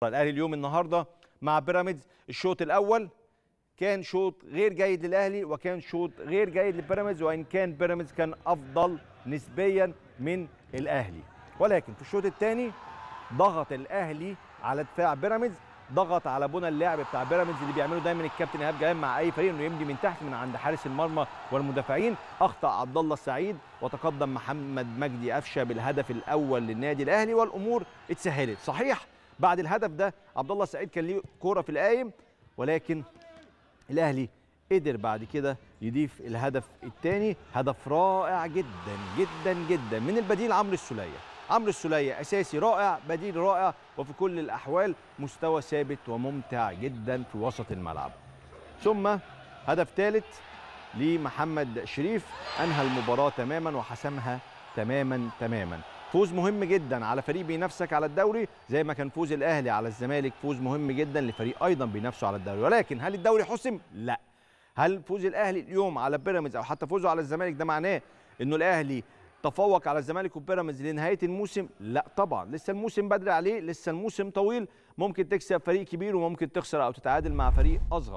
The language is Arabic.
طيب، الاهلي اليوم النهارده مع بيراميدز الشوط الاول كان شوط غير جيد للاهلي وكان شوط غير جيد لبيراميدز وان كان بيراميدز كان افضل نسبيا من الاهلي ولكن في الشوط الثاني ضغط الاهلي على دفاع بيراميدز ضغط على بنى اللعب بتاع بيراميدز اللي بيعمله دايما الكابتن ايهاب جلال مع اي فريق انه يمدي من تحت من عند حارس المرمى والمدافعين اخطا عبد الله السعيد وتقدم محمد مجدي قفشه بالهدف الاول للنادي الاهلي والامور اتسهلت صحيح بعد الهدف ده عبد الله السعيد كان ليه كوره في القايم ولكن الاهلي قدر بعد كده يضيف الهدف الثاني هدف رائع جدا جدا جدا من البديل عمرو السوليه عمرو السوليه اساسي رائع بديل رائع وفي كل الاحوال مستوى ثابت وممتع جدا في وسط الملعب ثم هدف ثالث لمحمد شريف انهى المباراه تماما وحسمها تماما تماما فوز مهم جدا على فريق بينافسك على الدوري زي ما كان فوز الاهلي على الزمالك فوز مهم جدا لفريق ايضا بينافسه على الدوري ولكن هل الدوري حسم لا هل فوز الاهلي اليوم على بيراميدز او حتى فوزه على الزمالك ده معناه انه الاهلي تفوق على الزمالك وبيراميدز لنهايه الموسم لا طبعا لسه الموسم بدري عليه لسه الموسم طويل ممكن تكسب فريق كبير وممكن تخسر او تتعادل مع فريق اصغر